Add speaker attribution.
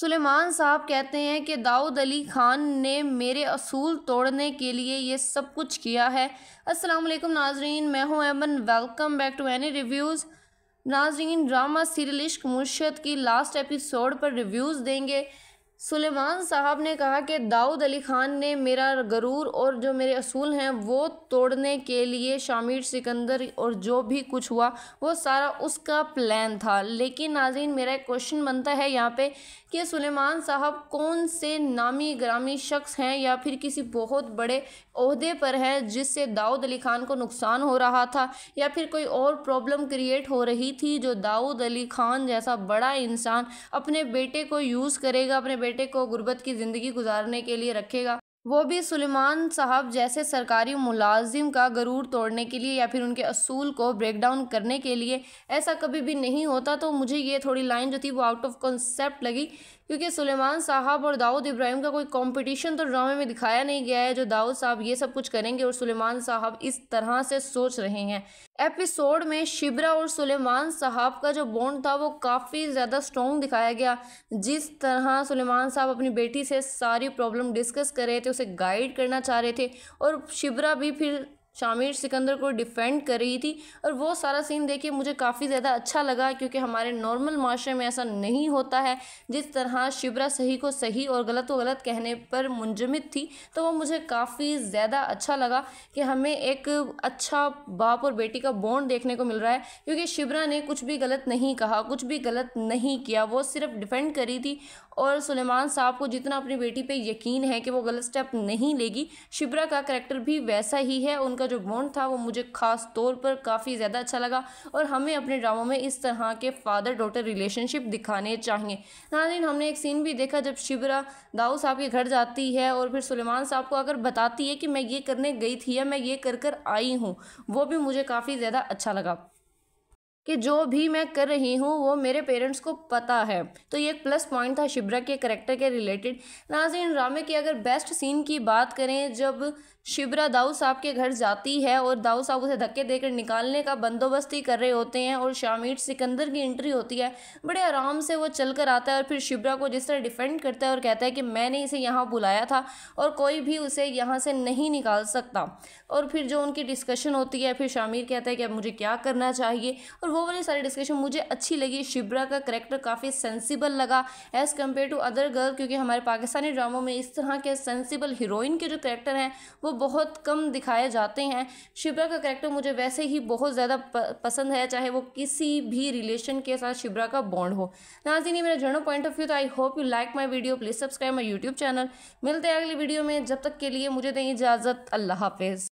Speaker 1: सुलेमान साहब कहते हैं कि दाऊद अली ख़ान ने मेरे असूल तोड़ने के लिए ये सब कुछ किया है अस्सलाम वालेकुम नाजरीन मैं हूं Aiman welcome back to any reviews नाजरीन ड्रामा सीरियल इश्क मुर्शद की लास्ट एपिसोड पर रिव्यूज़ देंगे सुलेमान साहब ने कहा कि दाऊद अली ख़ान ने मेरा गरूर और जो मेरे असूल हैं वो तोड़ने के लिए शामिर सिकंदर और जो भी कुछ हुआ वो सारा उसका प्लान था लेकिन नाजीन मेरा एक क्वेश्चन बनता है यहाँ पे कि सुलेमान साहब कौन से नामी ग्रामी शख्स हैं या फिर किसी बहुत बड़े अहदे पर हैं जिससे दाऊद अली ख़ान को नुकसान हो रहा था या फिर कोई और प्रॉब्लम क्रिएट हो रही थी जो दाऊद अली ख़ान जैसा बड़ा इंसान अपने बेटे को यूज़ करेगा अपने बेटे को गुर्बत की ज़िंदगी गुजारने के लिए रखेगा वो भी सुलेमान साहब जैसे सरकारी मुलाजिम का गरूर तोड़ने के लिए या फिर उनके असूल को ब्रेक डाउन करने के लिए ऐसा कभी भी नहीं होता तो मुझे ये थोड़ी लाइन जो थी वो आउट ऑफ कॉन्सेप्ट लगी क्योंकि सुलेमान साहब और दाऊद इब्राहिम का कोई कंपटीशन तो ड्रामे में दिखाया नहीं गया है जो दाऊद साहब ये सब कुछ करेंगे और सुलेमान साहब इस तरह से सोच रहे हैं एपिसोड में शिबरा और सुलेमान साहब का जो बॉन्ड था वो काफ़ी ज़्यादा स्ट्रॉन्ग दिखाया गया जिस तरह सुलेमान साहब अपनी बेटी से सारी प्रॉब्लम डिस्कस कर रहे थे उसे गाइड करना चाह रहे थे और शिबरा भी फिर शामिर सिकंदर को डिफेंड कर रही थी और वो सारा सीन देखिए मुझे काफ़ी ज़्यादा अच्छा लगा क्योंकि हमारे नॉर्मल माशरे में ऐसा नहीं होता है जिस तरह शिबरा सही को सही और गलत को गलत कहने पर मुंजमद थी तो वो मुझे काफ़ी ज़्यादा अच्छा लगा कि हमें एक अच्छा बाप और बेटी का बॉन्ड देखने को मिल रहा है क्योंकि शिबरा ने कुछ भी गलत नहीं कहा कुछ भी गलत नहीं किया वो सिर्फ डिफेंड करी थी और सुलेमान साहब को जितना अपनी बेटी पर यकीन है कि वो गलत स्टेप नहीं लेगी शिबरा का करेक्टर भी वैसा ही है उनका का जो बॉन्ड था वो मुझे ख़ास तौर पर काफ़ी ज़्यादा अच्छा लगा और हमें अपने ड्रामों में इस तरह के फादर डॉटर रिलेशनशिप दिखाने चाहिए नाजिन हमने एक सीन भी देखा जब शिबरा दाऊ साहब के घर जाती है और फिर सुलेमान साहब को अगर बताती है कि मैं ये करने गई थी या मैं ये कर कर आई हूँ वो भी मुझे काफ़ी ज़्यादा अच्छा लगा कि जो भी मैं कर रही हूँ वो मेरे पेरेंट्स को पता है तो ये एक प्लस पॉइंट था शिब्रा के करेक्टर के रिलेटेड नाजिन ड्रामे की अगर बेस्ट सीन की बात करें जब शिब्रा दाऊ साहब के घर जाती है और दाऊ साहब उसे धक्के देकर निकालने का बंदोबस्त ही कर रहे होते हैं और शामीर सिकंदर की एंट्री होती है बड़े आराम से वो चल कर आता है और फिर शिब्रा को जिस तरह डिफेंड करता है और कहता है कि मैंने इसे यहाँ बुलाया था और कोई भी उसे यहाँ से नहीं निकाल सकता और फिर जो उनकी डिस्कशन होती है फिर शामिर कहता है कि अब मुझे क्या करना चाहिए और वो वाली सारी डिस्कशन मुझे अच्छी लगी शिब्रा का करेक्टर काफ़ी सेंसिबल लगा as compare to other girl क्योंकि हमारे पाकिस्तानी ड्रामों में इस तरह के सेंसिबल हीरोइन के जो करेक्टर हैं वो बहुत कम दिखाए जाते हैं शिब्रा का करेक्टर मुझे वैसे ही बहुत ज़्यादा पसंद है चाहे वो किसी भी रिलेशन के साथ शिब्रा का बॉन्ड हो नाजिन मेरा जर्नल पॉइंट ऑफ व्यू तो I hope you like my video please subscribe my YouTube channel मिलते हैं अगली वीडियो में जब तक के लिए मुझे दें इजाज़त अल्लाह हाफिज़